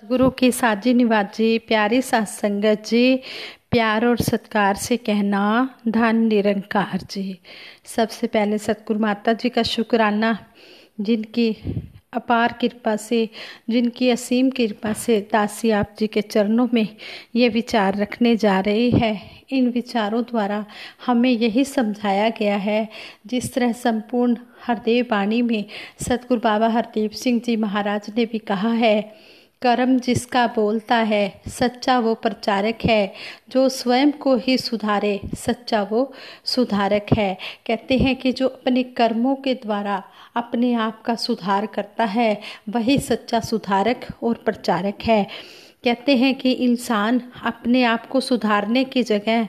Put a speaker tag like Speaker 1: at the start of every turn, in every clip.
Speaker 1: सतगुरु की साजी निवाजी प्यारी सात संगत जी प्यार और सत्कार से कहना धन निरंकार जी सबसे पहले सतगुरु माता जी का शुक्राना जिनकी अपार कृपा से जिनकी असीम कृपा से दासी आप जी के चरणों में ये विचार रखने जा रही है इन विचारों द्वारा हमें यही समझाया गया है जिस तरह संपूर्ण हरदेव वाणी में सतगुरु बाबा हरदेव सिंह जी महाराज ने भी कहा है कर्म जिसका बोलता है सच्चा वो प्रचारक है जो स्वयं को ही सुधारे सच्चा वो सुधारक है कहते हैं कि जो अपने कर्मों के द्वारा अपने आप का सुधार करता है वही सच्चा सुधारक और प्रचारक है कहते हैं कि इंसान अपने आप को सुधारने की जगह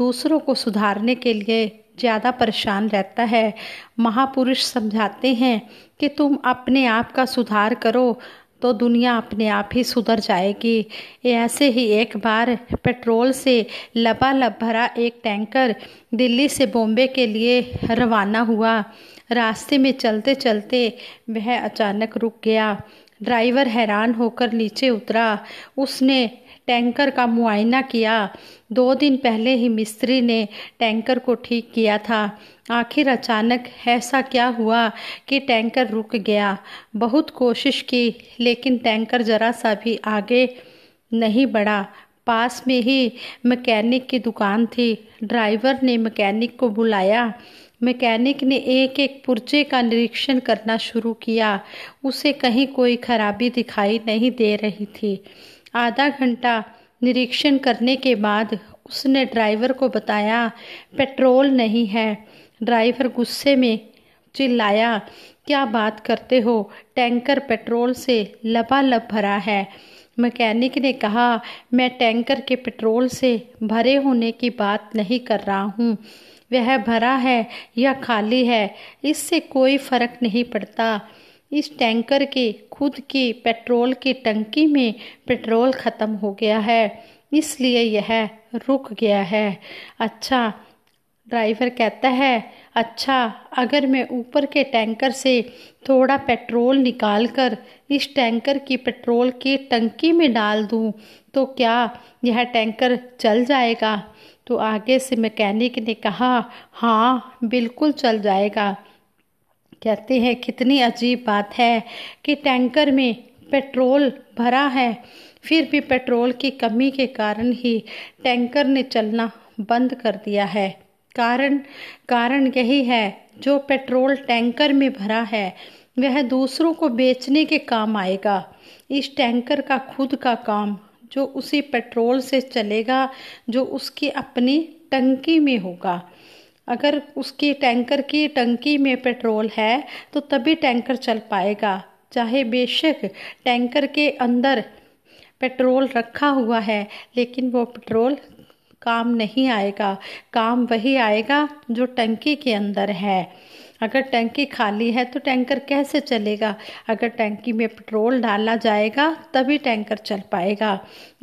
Speaker 1: दूसरों को सुधारने के लिए ज़्यादा परेशान रहता है महापुरुष समझाते हैं कि तुम अपने आप का सुधार करो तो दुनिया अपने आप ही सुधर जाएगी ऐसे ही एक बार पेट्रोल से लबालब भरा एक टैंकर दिल्ली से बॉम्बे के लिए रवाना हुआ रास्ते में चलते चलते वह अचानक रुक गया ड्राइवर हैरान होकर नीचे उतरा उसने टैंकर का मुआयना किया दो दिन पहले ही मिस्त्री ने टैंकर को ठीक किया था आखिर अचानक ऐसा क्या हुआ कि टैंकर रुक गया बहुत कोशिश की लेकिन टैंकर ज़रा सा भी आगे नहीं बढ़ा पास में ही मैकेनिक की दुकान थी ड्राइवर ने मैकेनिक को बुलाया मैकेनिक ने एक एक पुर्जे का निरीक्षण करना शुरू किया उसे कहीं कोई खराबी दिखाई नहीं दे रही थी आधा घंटा निरीक्षण करने के बाद उसने ड्राइवर को बताया पेट्रोल नहीं है ड्राइवर गुस्से में चिल्लाया क्या बात करते हो टैंकर पेट्रोल से लबालब भरा है मैकेनिक ने कहा मैं टैंकर के पेट्रोल से भरे होने की बात नहीं कर रहा हूँ वह भरा है या खाली है इससे कोई फर्क नहीं पड़ता इस टैंकर के खुद के पेट्रोल की टंकी में पेट्रोल ख़त्म हो गया है इसलिए यह रुक गया है अच्छा ड्राइवर कहता है अच्छा अगर मैं ऊपर के टैंकर से थोड़ा पेट्रोल निकाल कर इस टैंकर की पेट्रोल की टंकी में डाल दूं तो क्या यह टैंकर चल जाएगा तो आगे से मैकेनिक ने कहा हाँ बिल्कुल चल जाएगा कहते हैं कितनी अजीब बात है कि टैंकर में पेट्रोल भरा है फिर भी पेट्रोल की कमी के कारण ही टैंकर ने चलना बंद कर दिया है कारण कारण यही है जो पेट्रोल टैंकर में भरा है वह दूसरों को बेचने के काम आएगा इस टैंकर का खुद का काम जो उसी पेट्रोल से चलेगा जो उसकी अपनी टंकी में होगा अगर उसकी टैंकर की टंकी में पेट्रोल है तो तभी टैंकर चल पाएगा चाहे बेशक टैंकर के अंदर पेट्रोल रखा हुआ है लेकिन वो पेट्रोल काम नहीं आएगा काम वही आएगा जो टंकी के अंदर है अगर टैंकी खाली है तो टैंकर कैसे चलेगा अगर टैंकी में पेट्रोल डाला जाएगा तभी टैंकर चल पाएगा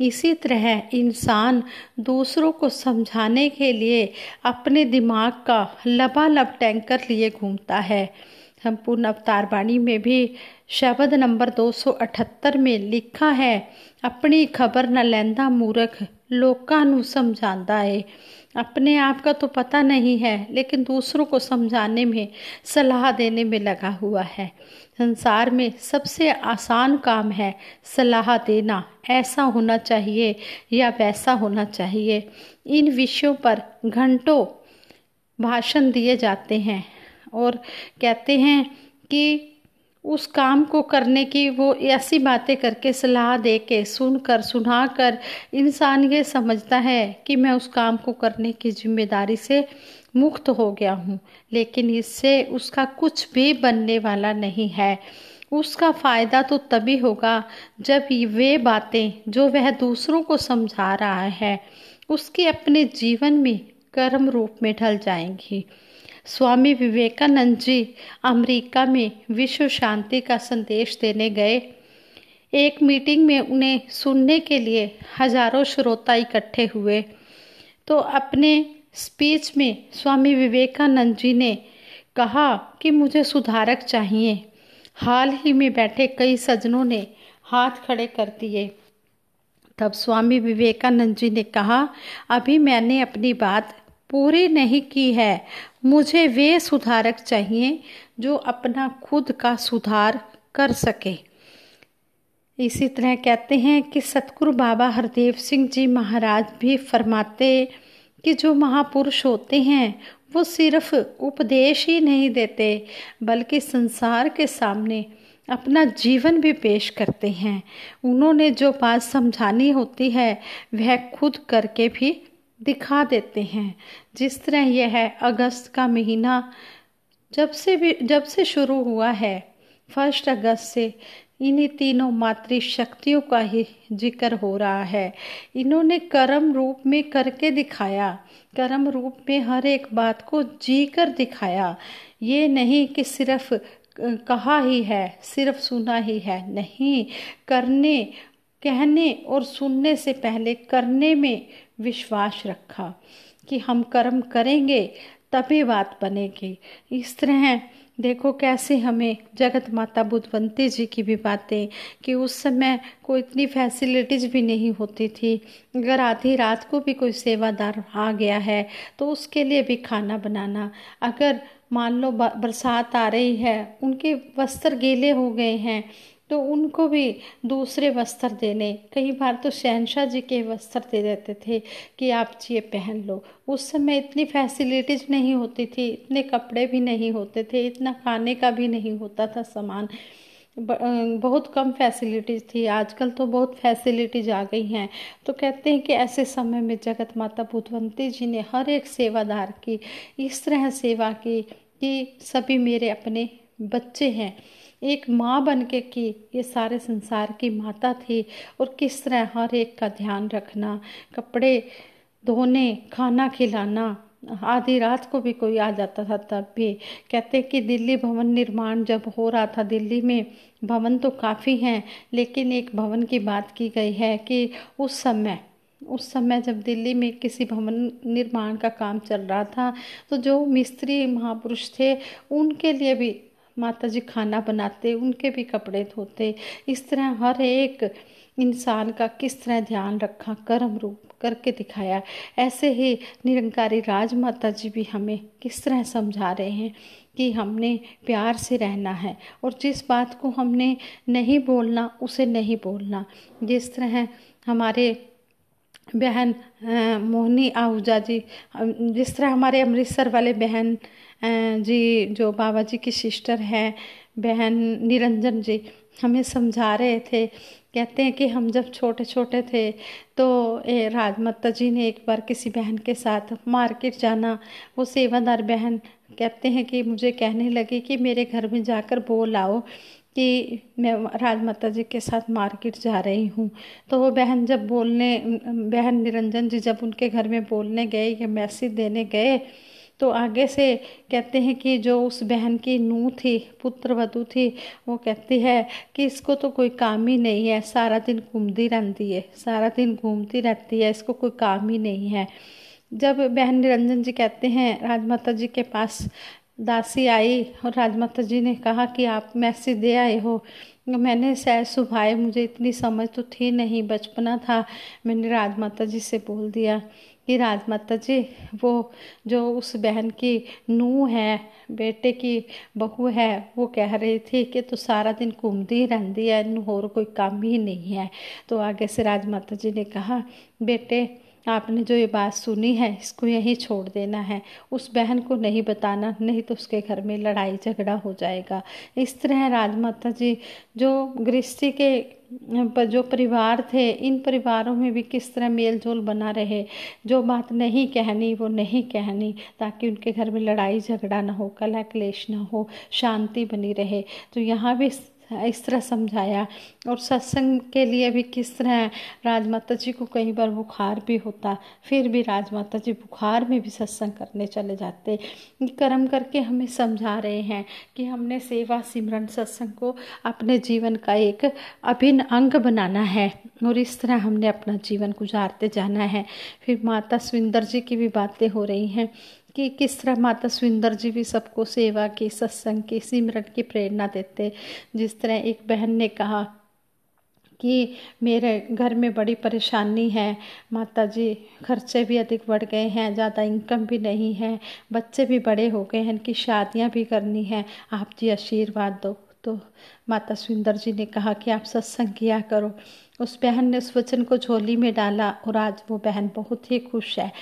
Speaker 1: इसी तरह इंसान दूसरों को समझाने के लिए अपने दिमाग का लबालब टैंकर लिए घूमता है संपूर्ण अवतार वाणी में भी शब्द नंबर 278 में लिखा है अपनी खबर न लेंदा मूर्ख लोगों समझाता है अपने आप का तो पता नहीं है लेकिन दूसरों को समझाने में सलाह देने में लगा हुआ है संसार में सबसे आसान काम है सलाह देना ऐसा होना चाहिए या वैसा होना चाहिए इन विषयों पर घंटों भाषण दिए जाते हैं और कहते हैं कि उस काम को करने की वो ऐसी बातें करके सलाह दे के सुन कर सुना कर इंसान ये समझता है कि मैं उस काम को करने की जिम्मेदारी से मुक्त हो गया हूँ लेकिन इससे उसका कुछ भी बनने वाला नहीं है उसका फ़ायदा तो तभी होगा जब वे बातें जो वह दूसरों को समझा रहा है उसके अपने जीवन में कर्म रूप में ढल जाएंगी स्वामी विवेकानंद जी अमेरिका में विश्व शांति का संदेश देने गए एक मीटिंग में उन्हें सुनने के लिए हजारों श्रोता इकट्ठे हुए तो अपने स्पीच में स्वामी विवेकानंद जी ने कहा कि मुझे सुधारक चाहिए हाल ही में बैठे कई सज्जनों ने हाथ खड़े कर दिए तब स्वामी विवेकानंद जी ने कहा अभी मैंने अपनी बात पूरी नहीं की है मुझे वे सुधारक चाहिए जो अपना खुद का सुधार कर सके इसी तरह कहते हैं कि सतगुरु बाबा हरदेव सिंह जी महाराज भी फरमाते कि जो महापुरुष होते हैं वो सिर्फ उपदेश ही नहीं देते बल्कि संसार के सामने अपना जीवन भी पेश करते हैं उन्होंने जो बात समझानी होती है वह खुद करके भी दिखा देते हैं जिस तरह यह है अगस्त का महीना जब से भी जब से शुरू हुआ है फर्स्ट अगस्त से इन्हीं तीनों मातृ शक्तियों का ही जिक्र हो रहा है इन्होंने कर्म रूप में करके दिखाया कर्म रूप में हर एक बात को जी कर दिखाया ये नहीं कि सिर्फ कहा ही है सिर्फ सुना ही है नहीं करने कहने और सुनने से पहले करने में विश्वास रखा कि हम कर्म करेंगे तभी बात बनेगी इस तरह देखो कैसे हमें जगत माता बुधवंती जी की भी बातें कि उस समय कोई इतनी फैसिलिटीज भी नहीं होती थी अगर आधी रात को भी कोई सेवादार आ गया है तो उसके लिए भी खाना बनाना अगर मान लो बरसात आ रही है उनके वस्त्र गीले हो गए हैं तो उनको भी दूसरे वस्त्र देने कई बार तो शहनशाह जी के वस्त्र दे देते थे कि आप ये पहन लो उस समय इतनी फैसिलिटीज नहीं होती थी इतने कपड़े भी नहीं होते थे इतना खाने का भी नहीं होता था सामान बहुत कम फैसिलिटीज़ थी आजकल तो बहुत फैसिलिटीज आ गई हैं तो कहते हैं कि ऐसे समय में जगत माता बुधवंती जी ने हर एक सेवादार की इस तरह सेवा की कि सभी मेरे अपने बच्चे हैं एक माँ बन के की ये सारे संसार की माता थी और किस तरह हर एक का ध्यान रखना कपड़े धोने खाना खिलाना आधी रात को भी कोई आ जाता था तब भी कहते कि दिल्ली भवन निर्माण जब हो रहा था दिल्ली में भवन तो काफ़ी हैं लेकिन एक भवन की बात की गई है कि उस समय उस समय जब दिल्ली में किसी भवन निर्माण का काम चल रहा था तो जो मिस्त्री महापुरुष थे उनके लिए भी माता जी खाना बनाते उनके भी कपड़े धोते इस तरह हर एक इंसान का किस तरह ध्यान रखा कर्म रूप करके दिखाया ऐसे ही निरंकारी राज माता जी भी हमें किस तरह समझा रहे हैं कि हमने प्यार से रहना है और जिस बात को हमने नहीं बोलना उसे नहीं बोलना जिस तरह हमारे बहन मोहनी आहूजा जी जिस तरह हमारे अमृतसर वाले बहन जी जो बाबा जी की सिस्टर हैं बहन निरंजन जी हमें समझा रहे थे कहते हैं कि हम जब छोटे छोटे थे तो राजमाता जी ने एक बार किसी बहन के साथ मार्केट जाना वो सेवादार बहन कहते हैं कि मुझे कहने लगी कि मेरे घर में जाकर बोल आओ कि मैं राजमाता जी के साथ मार्केट जा रही हूँ तो वो बहन जब बोलने बहन निरंजन जी जब उनके घर में बोलने गए या मैसेज देने गए तो आगे से कहते हैं कि जो उस बहन की नूह थी पुत्र वधु थी वो कहती है कि इसको तो कोई काम ही नहीं है सारा दिन घूमती रहती है सारा दिन घूमती रहती है इसको कोई काम ही नहीं है जब बहन निरंजन जी कहते हैं राजमाता जी के पास दासी आई और राजमाता जी ने कहा कि आप मैसेज दे आए हो मैंने सैर सुभाए मुझे इतनी समझ तो थी नहीं बचपना था मैंने राजमाता जी से बोल दिया कि राजमाता जी वो जो उस बहन की नूह है बेटे की बहू है वो कह रही थी कि तू सारा दिन घूमती ही रहती है इन और कोई काम ही नहीं है तो आगे से राजमाता जी ने कहा बेटे आपने जो ये बात सुनी है इसको यहीं छोड़ देना है उस बहन को नहीं बताना नहीं तो उसके घर में लड़ाई झगड़ा हो जाएगा इस तरह राजमाता जी जो गृहस्थी के पर जो परिवार थे इन परिवारों में भी किस तरह मेल जोल बना रहे जो बात नहीं कहनी वो नहीं कहनी ताकि उनके घर में लड़ाई झगड़ा ना हो कला क्लेश ना हो शांति बनी रहे तो यहाँ भी इस तरह समझाया और सत्संग के लिए भी किस तरह राजमाता जी को कई बार बुखार भी होता फिर भी राजमाता जी बुखार में भी सत्संग करने चले जाते कर्म करके हमें समझा रहे हैं कि हमने सेवा सिमरन सत्संग को अपने जीवन का एक अभिन्न अंग बनाना है और इस तरह हमने अपना जीवन गुजारते जाना है फिर माता सुविंदर जी की भी बातें हो रही हैं कि किस तरह माता सुंदर जी भी सबको सेवा की सत्संग की सिमरन की प्रेरणा देते जिस तरह एक बहन ने कहा कि मेरे घर में बड़ी परेशानी है माता जी खर्चे भी अधिक बढ़ गए हैं ज़्यादा इनकम भी नहीं है बच्चे भी बड़े हो गए हैं इनकी शादियां भी करनी हैं आप जी आशीर्वाद दो तो माता सुंदर जी ने कहा कि आप सत्संग किया करो उस बहन ने उस वचन को झोली में डाला और आज वो बहन बहुत ही खुश है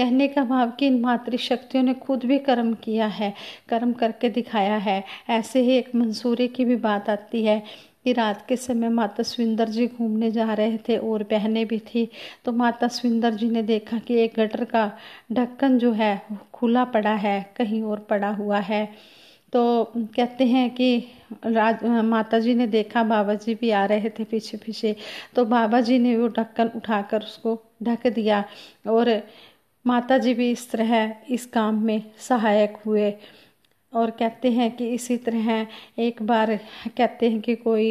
Speaker 1: कहने का भाव कि इन मातृशक्तियों ने खुद भी कर्म किया है कर्म करके दिखाया है ऐसे ही एक मंसूरे की भी बात आती है कि रात के समय माता सुविंदर जी घूमने जा रहे थे और पहने भी थी तो माता सुविंदर जी ने देखा कि एक गटर का ढक्कन जो है खुला पड़ा है कहीं और पड़ा हुआ है तो कहते हैं कि राज माता जी ने देखा बाबा जी भी आ रहे थे पीछे पीछे तो बाबा जी ने वो ढक्कन उठाकर उसको ढक दिया और माता जी भी इस तरह इस काम में सहायक हुए और कहते हैं कि इसी तरह एक बार कहते हैं कि कोई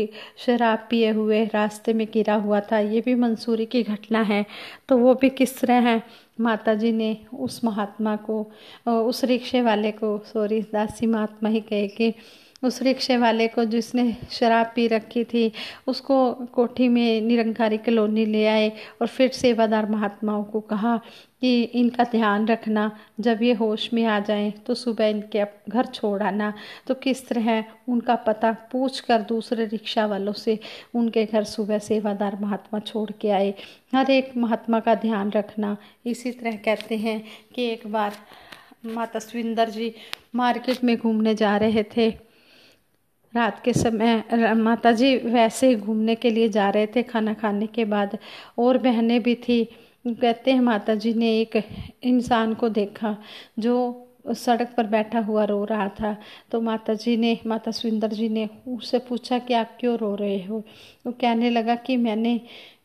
Speaker 1: शराब पिए हुए रास्ते में गिरा हुआ था ये भी मंसूरी की घटना है तो वो भी किस तरह है माता जी ने उस महात्मा को उस रिक्शे वाले को सॉरी दासी महात्मा ही कहे कि उस रिक्शे वाले को जिसने शराब पी रखी थी उसको कोठी में निरंकारी कलोनी ले आए और फिर सेवादार महात्माओं को कहा कि इनका ध्यान रखना जब ये होश में आ जाए तो सुबह इनके घर छोड़ आना तो किस तरह उनका पता पूछ कर दूसरे रिक्शा वालों से उनके घर सुबह सेवादार महात्मा छोड़ के आए हर एक महात्मा का ध्यान रखना इसी तरह कहते हैं कि एक बार माता सुविंदर जी मार्केट में घूमने जा रहे थे रात के समय माता जी वैसे ही घूमने के लिए जा रहे थे खाना खाने के बाद और बहनें भी थी कहते हैं माता जी ने एक इंसान को देखा जो उस सड़क पर बैठा हुआ रो रहा था तो माता जी ने माता सुंदर जी ने उससे पूछा कि आप क्यों रो रहे हो वो कहने लगा कि मैंने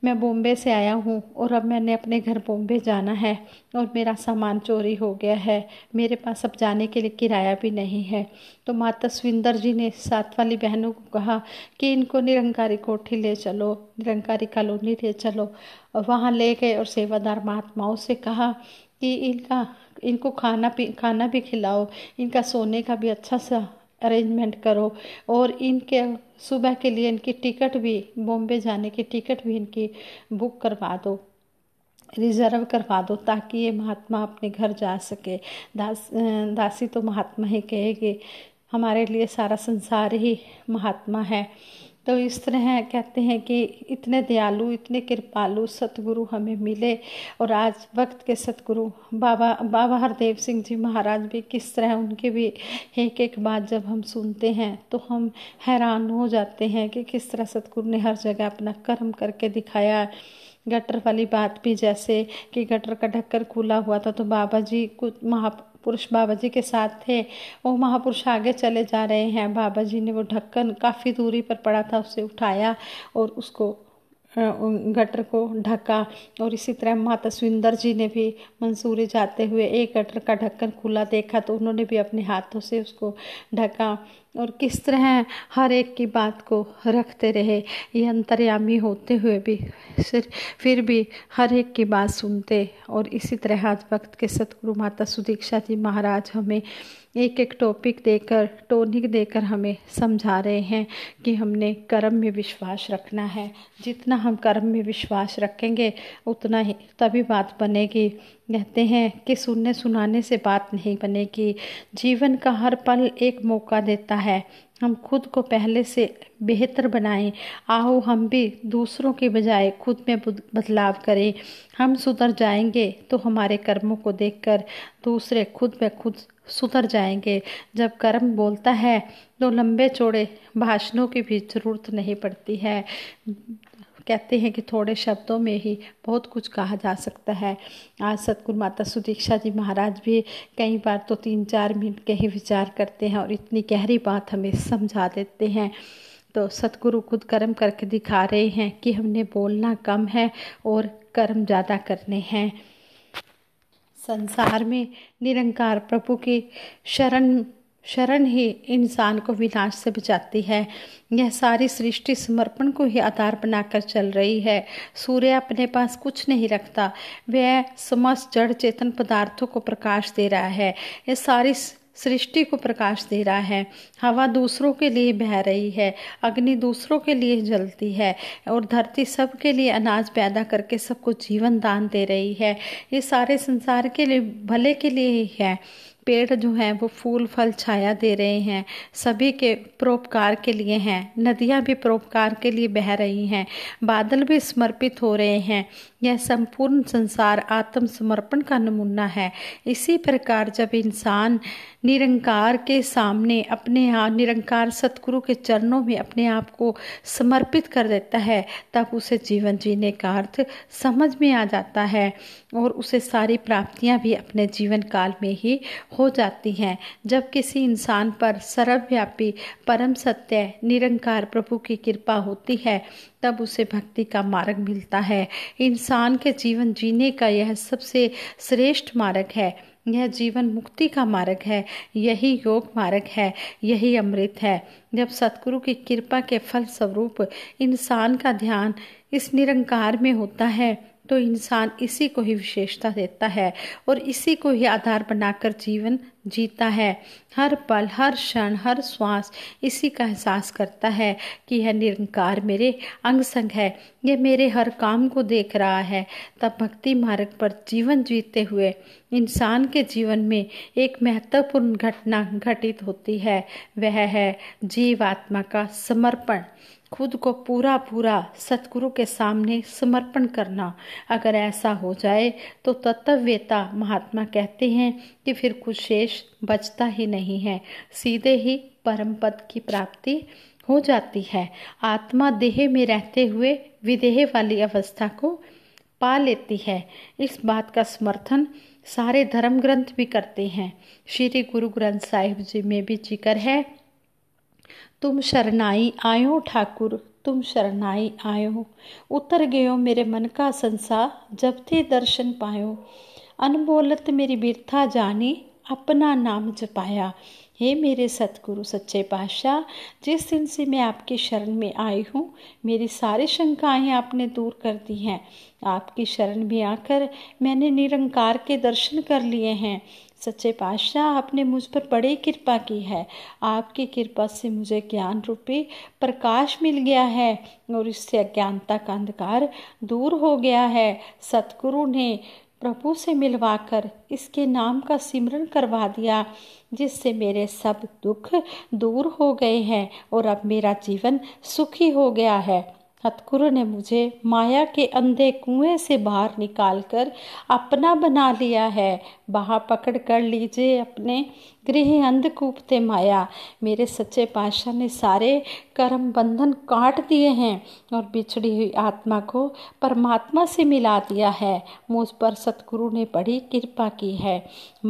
Speaker 1: मैं बॉम्बे से आया हूँ और अब मैंने अपने घर बॉम्बे जाना है और मेरा सामान चोरी हो गया है मेरे पास अब जाने के लिए किराया भी नहीं है तो माता सुविंदर जी ने साथ वाली बहनों को कहा कि इनको निरंकारी कोठी ले चलो निरंकारी कॉलोनी ले चलो वहाँ ले गए और सेवादार महात्माओं से कहा कि इनका इनको खाना पी खाना भी खिलाओ इनका सोने का भी अच्छा सा अरेंजमेंट करो और इनके सुबह के लिए इनकी टिकट भी बॉम्बे जाने की टिकट भी इनकी बुक करवा दो रिजर्व करवा दो ताकि ये महात्मा अपने घर जा सके दास दासी तो महात्मा ही कहेगी हमारे लिए सारा संसार ही महात्मा है तो इस तरह कहते हैं कि इतने दयालु इतने कृपालु सतगुरु हमें मिले और आज वक्त के सतगुरु बाबा बाबा हरदेव सिंह जी महाराज भी किस तरह उनके भी एक एक बात जब हम सुनते हैं तो हम हैरान हो जाते हैं कि किस तरह सतगुरु ने हर जगह अपना कर्म करके दिखाया गटर वाली बात भी जैसे कि गटर का ढक्कर खुला हुआ था तो बाबा जी कुछ महा पुरुष बाबा जी के साथ थे वो महापुरुष आगे चले जा रहे हैं बाबा जी ने वो ढक्कन काफ़ी दूरी पर पड़ा था उसे उठाया और उसको गटर को ढका और इसी तरह माता सुंदर जी ने भी मंसूरी जाते हुए एक गटर का ढक्कन खुला देखा तो उन्होंने भी अपने हाथों से उसको ढका और किस तरह हर एक की बात को रखते रहे ये अंतर्यामी होते हुए भी फिर फिर भी हर एक की बात सुनते और इसी तरह आज वक्त के सतगुरु माता सुदीक्षा जी महाराज हमें एक एक टॉपिक देकर टॉनिक देकर हमें समझा रहे हैं कि हमने कर्म में विश्वास रखना है जितना हम कर्म में विश्वास रखेंगे उतना ही तभी बात बनेगी कहते हैं कि सुनने सुनाने से बात नहीं बनेगी जीवन का हर पल एक मौका देता है हम खुद को पहले से बेहतर बनाएं आओ हम भी दूसरों के बजाय खुद में बदलाव करें हम सुधर जाएंगे तो हमारे कर्मों को देखकर दूसरे खुद में खुद सुधर जाएंगे जब कर्म बोलता है तो लंबे चौड़े भाषणों की भी ज़रूरत नहीं पड़ती है कहते हैं कि थोड़े शब्दों में ही बहुत कुछ कहा जा सकता है आज सतगुरु माता सुदीक्षा जी महाराज भी कई बार तो तीन चार मिनट के ही विचार करते हैं और इतनी गहरी बात हमें समझा देते हैं तो सतगुरु खुद कर्म करके दिखा रहे हैं कि हमने बोलना कम है और कर्म ज़्यादा करने हैं संसार में निरंकार प्रभु की शरण शरण ही इंसान को विनाश से बचाती है यह सारी सृष्टि समर्पण को ही आधार बनाकर चल रही है सूर्य अपने पास कुछ नहीं रखता वह समस्त जड़ चेतन पदार्थों को प्रकाश दे रहा है यह सारी सृष्टि को प्रकाश दे रहा है हवा दूसरों के लिए बह रही है अग्नि दूसरों के लिए जलती है और धरती सबके लिए अनाज पैदा करके सबको जीवन दान दे रही है ये सारे संसार के लिए भले के लिए ही है पेड़ जो हैं वो फूल फल छाया दे रहे हैं सभी के परोपकार के लिए हैं नदियाँ भी परोपकार के लिए बह रही हैं बादल भी समर्पित हो रहे हैं यह संपूर्ण संसार आत्मसमर्पण का नमूना है इसी प्रकार जब इंसान निरंकार के सामने अपने आप निरंकार सतगुरु के चरणों में अपने आप को समर्पित कर देता है तब उसे जीवन जीने का अर्थ समझ में आ जाता है और उसे सारी प्राप्तियां भी अपने जीवन काल में ही हो जाती हैं जब किसी इंसान पर सर्वव्यापी परम सत्य निरंकार प्रभु की कृपा होती है तब उसे भक्ति का मार्ग मिलता है इंसान के जीवन जीने का यह सबसे श्रेष्ठ मार्ग है यह जीवन मुक्ति का मार्ग है यही योग मार्ग है यही अमृत है जब सतगुरु की कृपा के फल स्वरूप इंसान का ध्यान इस निरंकार में होता है तो इंसान इसी को ही विशेषता देता है और इसी को ही आधार बनाकर जीवन जीता है हर पल हर क्षण हर श्वास इसी का एहसास करता है कि यह निरंकार मेरे अंग संग है यह मेरे हर काम को देख रहा है तब भक्ति मार्ग पर जीवन जीते हुए इंसान के जीवन में एक महत्वपूर्ण घटना घटित होती है वह है जीवात्मा का समर्पण खुद को पूरा पूरा सतगुरु के सामने समर्पण करना अगर ऐसा हो जाए तो तत्व्यता महात्मा कहते हैं कि फिर कुछ शेष बचता ही नहीं है सीधे ही परम पद की प्राप्ति हो जाती है आत्मा देह में रहते हुए विदेह वाली अवस्था को पा लेती है इस बात का समर्थन सारे धर्म ग्रंथ भी करते हैं श्री गुरु ग्रंथ साहिब जी में भी जिक्र है तुम शरणाई आयो ठाकुर तुम शरणाई आयो उतर गयो मेरे मन का संसा जब थे दर्शन पायो अनबोलत मेरी बिरथा जानी अपना नाम जपाया हे मेरे सतगुरु सच्चे पाशाह जिस दिन से मैं आपके शरण में आई हूँ मेरी सारी शंकाएं आपने दूर कर दी हैं आपकी शरण में आकर मैंने निरंकार के दर्शन कर लिए हैं सच्चे पातशाह आपने मुझ पर बड़ी कृपा की है आपकी कृपा से मुझे ज्ञान रूपी प्रकाश मिल गया है और इससे अज्ञानता का अंधकार दूर हो गया है सतगुरु ने प्रभु से मिलवाकर इसके नाम का सिमरन करवा दिया जिससे मेरे सब दुख दूर हो गए हैं और अब मेरा जीवन सुखी हो गया है सतगुरु ने मुझे माया के अंधे कुएं से बाहर निकालकर अपना बना लिया है बाहर पकड़ कर लीजिए अपने गृह अंधकूपते माया मेरे सच्चे पाशाह ने सारे कर्म बंधन काट दिए हैं और बिछड़ी हुई आत्मा को परमात्मा से मिला दिया है मुझ पर सतगुरु ने बड़ी कृपा की है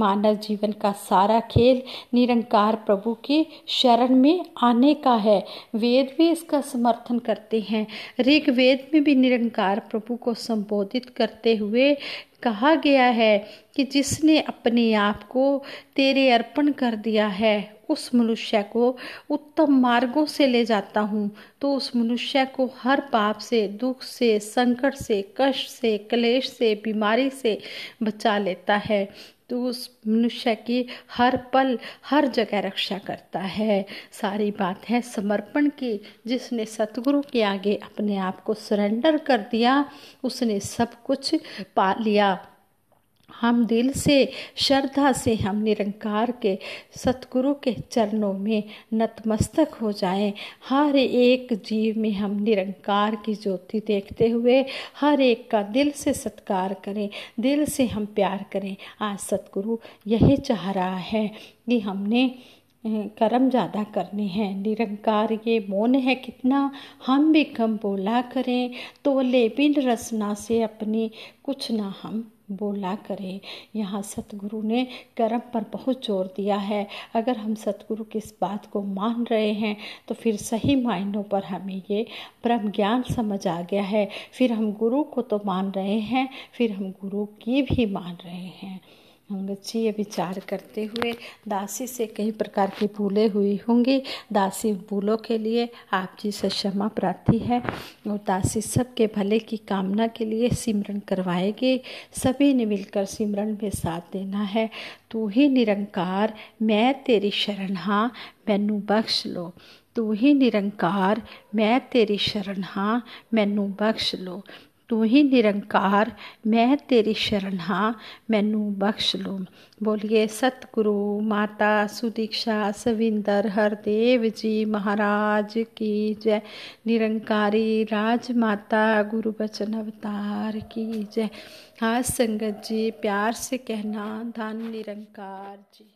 Speaker 1: मानव जीवन का सारा खेल निरंकार प्रभु की शरण में आने का है वेद भी इसका समर्थन करते हैं ऋग्वेद में भी निरंकार प्रभु को संबोधित करते हुए कहा गया है कि जिसने अपने आप को तेरे अर्पण कर दिया है उस मनुष्य को उत्तम मार्गों से ले जाता हूँ तो उस मनुष्य को हर पाप से दुख से संकट से कष्ट से क्लेश से बीमारी से बचा लेता है तो उस मनुष्य की हर पल हर जगह रक्षा करता है सारी बात है समर्पण की जिसने सतगुरु के आगे अपने आप को सरेंडर कर दिया उसने सब कुछ पा लिया हम दिल से श्रद्धा से हम निरंकार के सतगुरु के चरणों में नतमस्तक हो जाएं हर एक जीव में हम निरंकार की ज्योति देखते हुए हर एक का दिल से सत्कार करें दिल से हम प्यार करें आज सतगुरु यही चाह रहा है कि हमने कर्म ज़्यादा करने हैं निरंकार ये मौन है कितना हम भी कम बोला करें तो ले बिन रसना से अपनी कुछ ना हम बोला करें यहाँ सतगुरु ने कर्म पर बहुत जोर दिया है अगर हम सतगुरु की इस बात को मान रहे हैं तो फिर सही मायनों पर हमें ये ब्रह्म ज्ञान समझ आ गया है फिर हम गुरु को तो मान रहे हैं फिर हम गुरु की भी मान रहे हैं हम बच्चे ये विचार करते हुए दासी से कई प्रकार की भूलें हुई होंगी दासी भूलों के लिए आप जी से क्षमा प्रार्थी है और दासी सबके भले की कामना के लिए सिमरन करवाएगी सभी ने मिलकर सिमरन में साथ देना है तू ही निरंकार मैं तेरी शरण हाँ मैनू बख्श लो तू ही निरंकार मैं तेरी शरण हाँ मैनू बख्श लो ਤੂੰ ਹੀ ਨਿਰੰਕਾਰ ਮੈਂ ਤੇਰੀ ਸ਼ਰਨ ਹਾਂ ਮੈਨੂੰ ਬਖਸ਼ ਲੋ ਬੋਲੀਏ ਸਤਿਗੁਰੂ ਮਾਤਾ ਸੁਦੀਕਸ਼ਾ ਸਵਿੰਦਰ ਹਰਦੇਵ ਜੀ ਮਹਾਰਾਜ ਕੀ ਜੈ ਨਿਰੰਕਾਰੀ ਰਾਜ ਮਾਤਾ गुरु बचन अवतार की जय हाँ संगत जी प्यार से कहना धन निरंकार जी